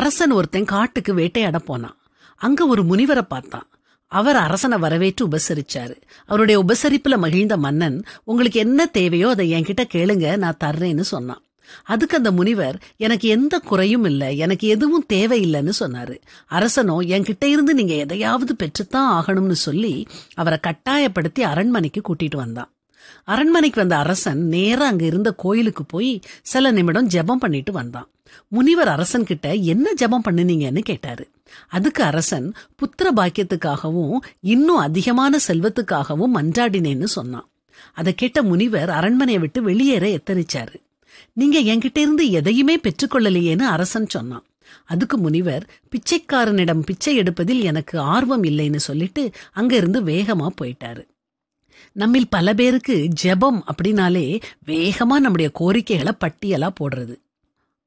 அரசன் ஒருத்தன் காட்டுக்கு வேட்டையாட போனான் அங்க ஒரு முனிவரை பார்த்தான் அவர் அரசனை வரவேற்று உபசரிச்சாரு அவருடைய உபசரிப்புல மகிழ்ந்த மன்னன் உங்களுக்கு என்ன தேவையோ அதை என்கிட்ட கேளுங்க நான் தர்றேன்னு சொன்னான் அதுக்கு அந்த முனிவர் எனக்கு எந்த குறையும் இல்லை எனக்கு எதுவும் தேவையில்லைன்னு சொன்னாரு அரசனோ என்கிட்ட இருந்து நீங்க எதையாவது பெற்றுத்தான் ஆகணும்னு சொல்லி அவரை கட்டாயப்படுத்தி அரண்மனைக்கு கூட்டிட்டு வந்தான் அரண்மனைக்கு வந்த அரசன் நேரா அங்க இருந்த கோயிலுக்கு போய் சில நிமிடம் ஜெபம் பண்ணிட்டு வந்தான் முனிவர் அரசன் கிட்ட என்ன ஜபம் பண்ணினீங்கன்னு கேட்டாரு அதுக்கு அரசன் புத்திர பாக்கியத்துக்காகவும் இன்னும் அதிகமான செல்வத்துக்காகவும் மன்றாடினேன்னு சொன்னான் அதை கேட்ட முனிவர் அரண்மனையை விட்டு வெளியேற எத்தனிச்சாரு நீங்க என்கிட்ட இருந்து எதையுமே பெற்றுக்கொள்ளலையேன்னு அரசன் சொன்னான் அதுக்கு முனிவர் பிச்சைக்காரனிடம் பிச்சை எடுப்பதில் எனக்கு ஆர்வம் இல்லைன்னு சொல்லிட்டு அங்கிருந்து வேகமா போயிட்டாரு நம்மில் பல பேருக்கு ஜெபம் அப்படின்னாலே வேகமா நம்முடைய கோரிக்கைகளை பட்டியலா போடுறது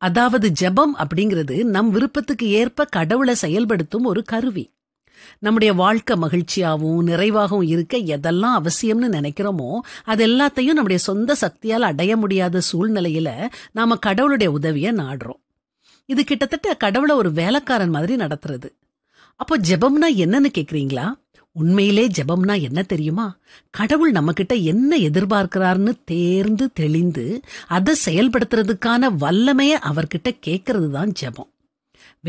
அதாவது ஜபம் அப்படிங்கிறது நம் விருப்பத்துக்கு ஏற்ப கடவுளை செயல்படுத்தும் ஒரு கருவி நம்முடைய வாழ்க்கை மகிழ்ச்சியாகவும் நிறைவாகவும் இருக்க எதெல்லாம் அவசியம்னு நினைக்கிறோமோ அது எல்லாத்தையும் நம்முடைய சொந்த சக்தியால் அடைய முடியாத சூழ்நிலையில நாம கடவுளுடைய உதவியை நாடுறோம் இது கிட்டத்தட்ட கடவுளை ஒரு வேலைக்காரன் மாதிரி நடத்துறது அப்போ ஜெபம்னா என்னன்னு கேக்குறீங்களா உண்மையிலே ஜபம்னா என்ன தெரியுமா கடவுள் கிட்ட என்ன எதிர்பார்க்கிறார்னு தேர்ந்து தெளிந்து அதை செயல்படுத்துறதுக்கான வல்லமைய அவர்கிட்ட கேட்கறது தான் ஜபம்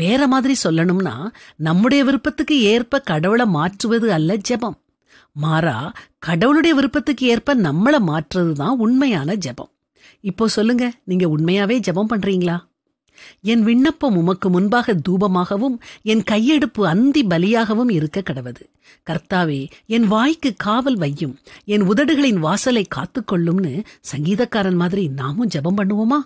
வேற மாதிரி சொல்லணும்னா நம்முடைய விருப்பத்துக்கு ஏற்ப கடவுளை மாற்றுவது அல்ல ஜபம் மாறா கடவுளுடைய விருப்பத்துக்கு ஏற்ப நம்மளை மாற்றுறது தான் உண்மையான ஜபம் இப்போ சொல்லுங்க நீங்க உண்மையாவே ஜபம் பண்றீங்களா என் விண்ணப்பம் உமக்கு முன்பாக தூபமாகவும் என் கையெடுப்பு அந்தி பலியாகவும் இருக்க கடவது கர்த்தாவே என் வாய்க்கு காவல் வையும் என் உதடுகளின் வாசலை காத்துக்கொள்ளும்னு சங்கீதக்காரன் மாதிரி நாமும் ஜெபம் பண்ணுவோமா